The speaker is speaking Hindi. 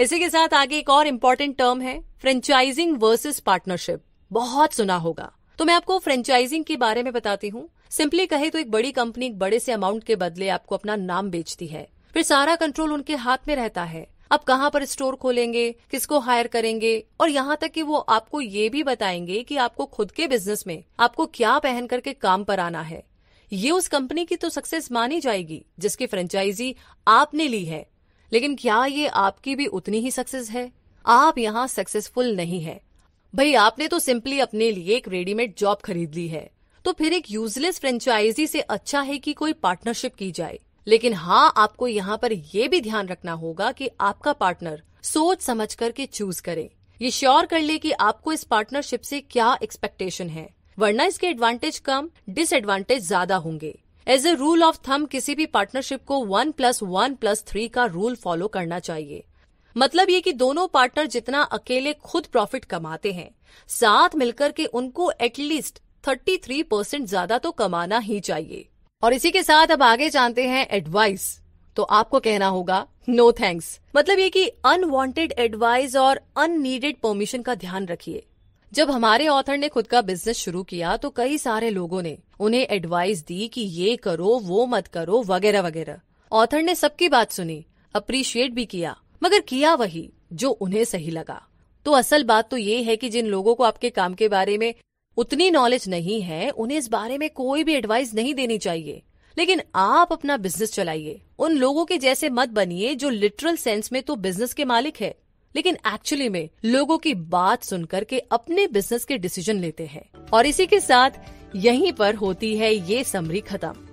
इसी के साथ आगे एक और इम्पोर्टेंट टर्म है फ्रेंचाइजिंग वर्सेस पार्टनरशिप बहुत सुना होगा तो मैं आपको फ्रेंचाइजिंग के बारे में बताती हूँ सिंपली कहे तो एक बड़ी कंपनी बड़े से अमाउंट के बदले आपको अपना नाम बेचती है फिर सारा कंट्रोल उनके हाथ में रहता है आप कहाँ पर स्टोर खोलेंगे किसको हायर करेंगे और यहाँ तक कि वो आपको ये भी बताएंगे कि आपको खुद के बिजनेस में आपको क्या पहन करके काम पर आना है ये उस कंपनी की तो सक्सेस मानी जाएगी जिसकी फ्रेंचाइजी आपने ली है लेकिन क्या ये आपकी भी उतनी ही सक्सेस है आप यहाँ सक्सेसफुल नहीं है भाई आपने तो सिंपली अपने लिए एक रेडीमेड जॉब खरीद ली है तो फिर एक यूजलेस फ्रेंचाइजी से अच्छा है कि कोई पार्टनरशिप की जाए लेकिन हाँ आपको यहाँ पर यह भी ध्यान रखना होगा कि आपका पार्टनर सोच समझ करके चूज करे ये श्योर कर ले कि आपको इस पार्टनरशिप से क्या एक्सपेक्टेशन है वरना इसके एडवांटेज कम डिसएडवांटेज ज्यादा होंगे as a rule of thumb किसी भी पार्टनरशिप को one plus one plus three का रूल फॉलो करना चाहिए मतलब ये कि दोनों पार्टनर जितना अकेले खुद प्रॉफिट कमाते हैं साथ मिलकर के उनको एटलीस्ट 33 परसेंट ज्यादा तो कमाना ही चाहिए और इसी के साथ अब आगे जानते हैं एडवाइस तो आपको कहना होगा नो थैंक्स मतलब ये कि अनवांटेड एडवाइस और अननीडेड परमिशन का ध्यान रखिए जब हमारे ऑथर ने खुद का बिजनेस शुरू किया तो कई सारे लोगों ने उन्हें एडवाइस दी कि ये करो वो मत करो वगैरह वगैरह ऑथर ने सबकी बात सुनी अप्रिशिएट भी किया मगर किया वही जो उन्हें सही लगा तो असल बात तो ये है कि जिन लोगों को आपके काम के बारे में उतनी नॉलेज नहीं है उन्हें इस बारे में कोई भी एडवाइस नहीं देनी चाहिए लेकिन आप अपना बिजनेस चलाइए उन लोगों के जैसे मत बनिए जो लिटरल सेंस में तो बिजनेस के मालिक है लेकिन एक्चुअली में लोगों की बात कर के अपने बिजनेस के डिसीजन लेते हैं और इसी के साथ यहीं पर होती है ये समरी खत्म